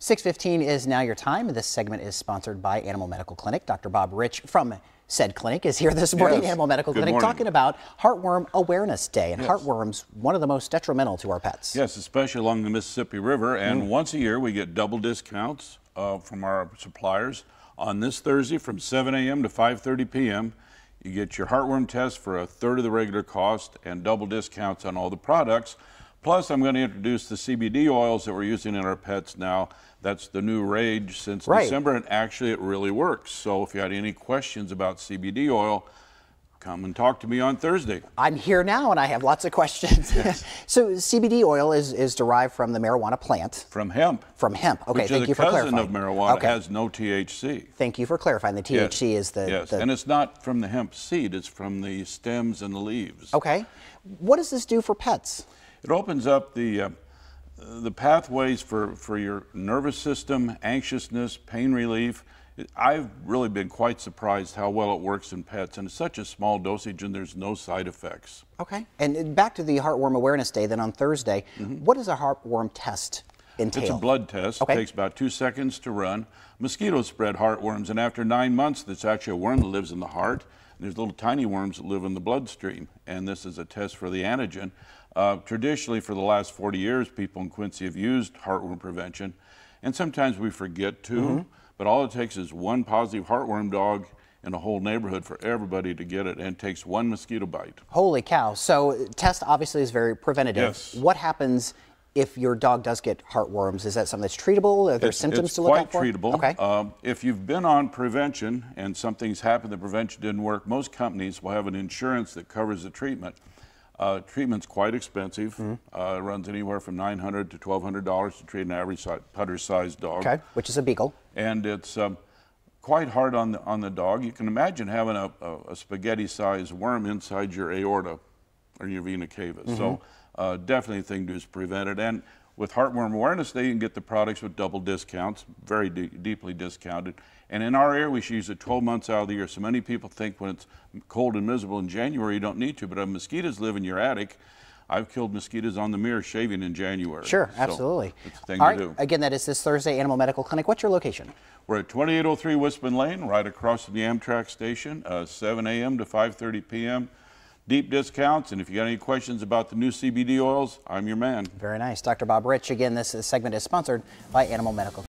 6.15 is now your time. This segment is sponsored by Animal Medical Clinic. Dr. Bob Rich from said clinic is here this morning, yes. Animal Medical Good Clinic, morning. talking about Heartworm Awareness Day. And yes. heartworms, one of the most detrimental to our pets. Yes, especially along the Mississippi River. And mm. once a year, we get double discounts uh, from our suppliers. On this Thursday from 7 a.m. to 5.30 p.m., you get your heartworm test for a third of the regular cost and double discounts on all the products. Plus, I'm going to introduce the CBD oils that we're using in our pets now. That's the new rage since right. December, and actually it really works. So if you had any questions about CBD oil, come and talk to me on Thursday. I'm here now and I have lots of questions. Yes. so CBD oil is, is derived from the marijuana plant. From hemp. From hemp. Okay, thank you for clarifying. cousin of marijuana. Okay. has no THC. Thank you for clarifying. The THC yes. is the... Yes, the... and it's not from the hemp seed. It's from the stems and the leaves. Okay. What does this do for pets? It opens up the, uh, the pathways for, for your nervous system, anxiousness, pain relief. I've really been quite surprised how well it works in pets, and it's such a small dosage, and there's no side effects. Okay. And back to the Heartworm Awareness Day, then on Thursday, mm -hmm. what is a heartworm test Entail. It's a blood test. Okay. It takes about two seconds to run. Mosquitoes spread heartworms, and after nine months, that's actually a worm that lives in the heart there's little tiny worms that live in the bloodstream, and this is a test for the antigen. Uh, traditionally, for the last 40 years, people in Quincy have used heartworm prevention, and sometimes we forget to, mm -hmm. but all it takes is one positive heartworm dog in a whole neighborhood for everybody to get it, and it takes one mosquito bite. Holy cow. So test obviously is very preventative. Yes. What happens if your dog does get heartworms, is that something that's treatable? Are there it's, symptoms it's to look out for? It's quite treatable. Okay. Um, if you've been on prevention and something's happened, the prevention didn't work, most companies will have an insurance that covers the treatment. Uh, treatment's quite expensive. Mm -hmm. uh, it runs anywhere from 900 to $1,200 to treat an average si putter-sized dog. Okay, which is a beagle. And it's um, quite hard on the, on the dog. You can imagine having a, a, a spaghetti-sized worm inside your aorta or your vena cava. Mm -hmm. So mm-hmm. uh, definitely a thing to do is prevent it. And with Heartworm Awareness Day, you can get the products with double discounts, very de deeply discounted. And in our area, we should use it 12 months out of the year. So many people think when it's cold and miserable in January, you don't need to. But if mosquitoes live in your attic, I've killed mosquitoes on the mirror shaving in January. Sure, absolutely. it's a thing to do. Again, that is this Thursday Animal Medical Clinic. What's your location? We're at 2803 Wispin Lane, right across from the Amtrak station, uh, 7 a.m. to 5.30 p.m deep discounts. And if you got any questions about the new CBD oils, I'm your man. Very nice. Dr. Bob Rich, again, this segment is sponsored by Animal Medical.